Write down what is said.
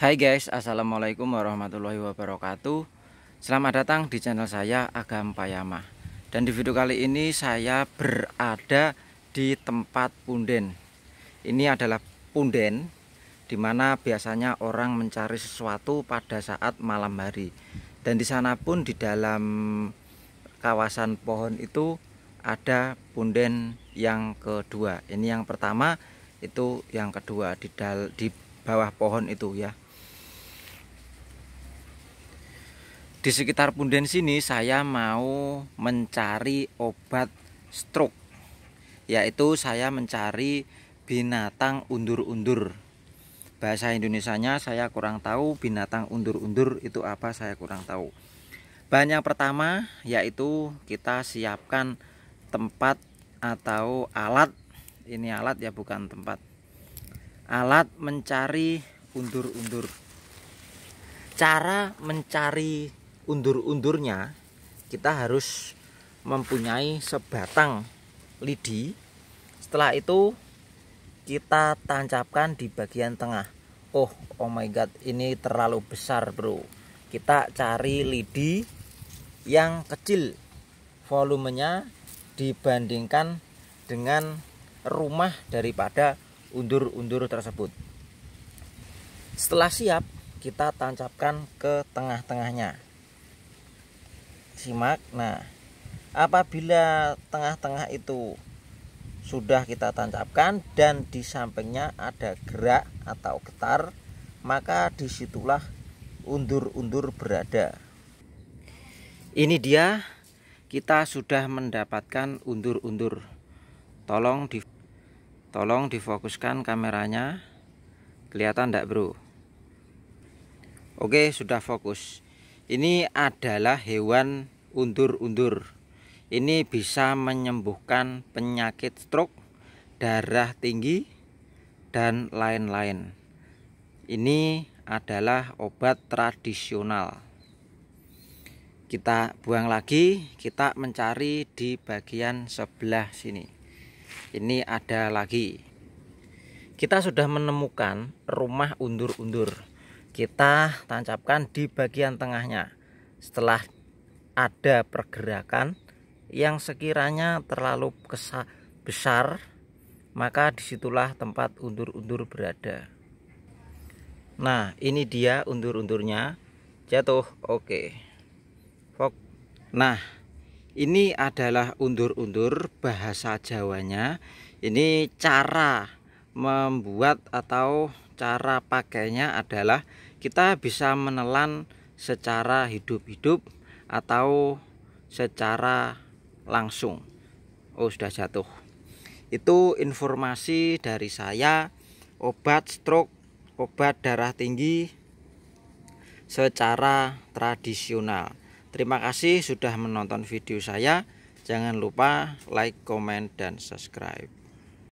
Hai guys, Assalamualaikum warahmatullahi wabarakatuh Selamat datang di channel saya Agam Payama Dan di video kali ini saya berada di tempat punden Ini adalah punden Dimana biasanya orang mencari sesuatu pada saat malam hari Dan di sana pun di dalam kawasan pohon itu ada punden yang kedua Ini yang pertama itu yang kedua di, dal di bawah pohon itu ya di sekitar punden sini saya mau mencari obat stroke yaitu saya mencari binatang undur-undur bahasa Indonesianya saya kurang tahu binatang undur-undur itu apa saya kurang tahu bahan yang pertama yaitu kita siapkan tempat atau alat ini alat ya bukan tempat alat mencari undur-undur cara mencari undur-undurnya kita harus mempunyai sebatang lidi setelah itu kita tancapkan di bagian tengah oh oh my god ini terlalu besar bro kita cari lidi yang kecil volumenya dibandingkan dengan rumah daripada undur-undur tersebut setelah siap kita tancapkan ke tengah-tengahnya simak nah apabila tengah-tengah itu sudah kita tancapkan dan di sampingnya ada gerak atau getar maka disitulah undur-undur berada ini dia kita sudah mendapatkan undur-undur tolong di tolong difokuskan kameranya kelihatan enggak bro oke sudah fokus ini adalah hewan undur-undur ini bisa menyembuhkan penyakit stroke darah tinggi dan lain-lain ini adalah obat tradisional kita buang lagi kita mencari di bagian sebelah sini ini ada lagi kita sudah menemukan rumah undur-undur kita tancapkan di bagian tengahnya setelah ada pergerakan yang sekiranya terlalu besar maka disitulah tempat undur-undur berada nah ini dia undur-undurnya jatuh oke Fok. nah ini adalah undur-undur bahasa Jawanya ini cara membuat atau cara pakainya adalah kita bisa menelan secara hidup-hidup atau secara langsung oh sudah jatuh itu informasi dari saya obat stroke obat darah tinggi secara tradisional terima kasih sudah menonton video saya jangan lupa like, comment, dan subscribe